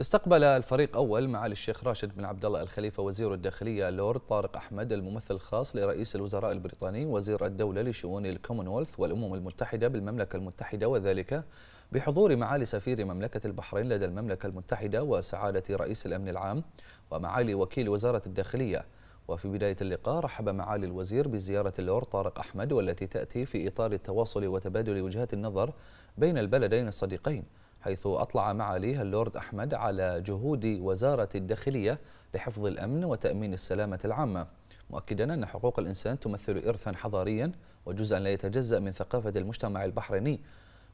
استقبل الفريق أول معالي الشيخ راشد بن عبد الله الخليفة وزير الداخلية اللورد طارق أحمد الممثل الخاص لرئيس الوزراء البريطاني وزير الدولة لشؤون الكومنولث والأمم المتحدة بالمملكة المتحدة وذلك بحضور معالي سفير مملكة البحرين لدى المملكة المتحدة وسعادة رئيس الأمن العام ومعالي وكيل وزارة الداخلية وفي بداية اللقاء رحب معالي الوزير بزيارة اللورد طارق أحمد والتي تأتي في إطار التواصل وتبادل وجهات النظر بين البلدين الصديقين حيث أطلع معاليها اللورد أحمد على جهود وزارة الداخلية لحفظ الأمن وتأمين السلامة العامة مؤكدا أن حقوق الإنسان تمثل إرثا حضاريا وجزءا لا يتجزأ من ثقافة المجتمع البحريني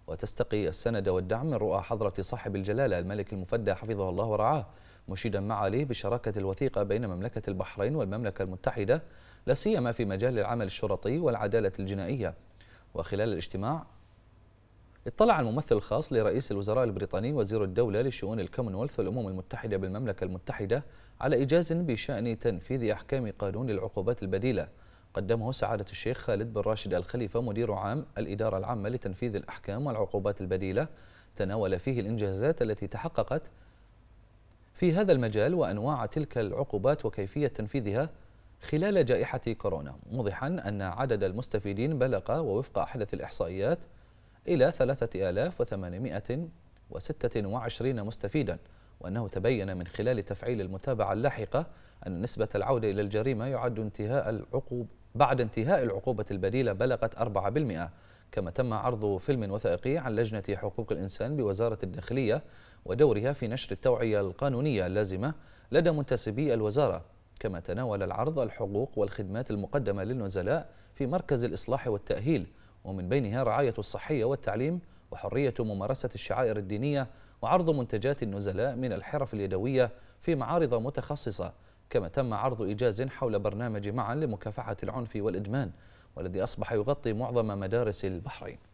وتستقي السند والدعم من رؤى حضرة صاحب الجلالة الملك المفدى حفظه الله ورعاه مشيدا معاليه بشراكة الوثيقة بين مملكة البحرين والمملكة المتحدة لا سيما في مجال العمل الشرطي والعدالة الجنائية وخلال الاجتماع اطلع الممثل الخاص لرئيس الوزراء البريطاني وزير الدولة لشؤون الكومنولث والأمم المتحدة بالمملكة المتحدة على إيجاز بشأن تنفيذ أحكام قانون العقوبات البديلة قدمه سعادة الشيخ خالد بن راشد الخليفة مدير عام الإدارة العامة لتنفيذ الأحكام والعقوبات البديلة تناول فيه الإنجازات التي تحققت في هذا المجال وأنواع تلك العقوبات وكيفية تنفيذها خلال جائحة كورونا موضحا أن عدد المستفيدين بلغ ووفق أحدث الإحصائيات إلى 3826 مستفيدا وأنه تبين من خلال تفعيل المتابعة اللاحقة أن نسبة العودة إلى الجريمة يعد انتهاء العقوب بعد انتهاء العقوبة البديلة بلغت 4% كما تم عرض فيلم وثائقي عن لجنة حقوق الإنسان بوزارة الداخلية ودورها في نشر التوعية القانونية اللازمة لدى منتسبي الوزارة كما تناول العرض الحقوق والخدمات المقدمة للنزلاء في مركز الإصلاح والتأهيل ومن بينها رعاية الصحية والتعليم وحرية ممارسة الشعائر الدينية وعرض منتجات النزلاء من الحرف اليدوية في معارض متخصصة كما تم عرض إيجاز حول برنامج معا لمكافحة العنف والإدمان والذي أصبح يغطي معظم مدارس البحرين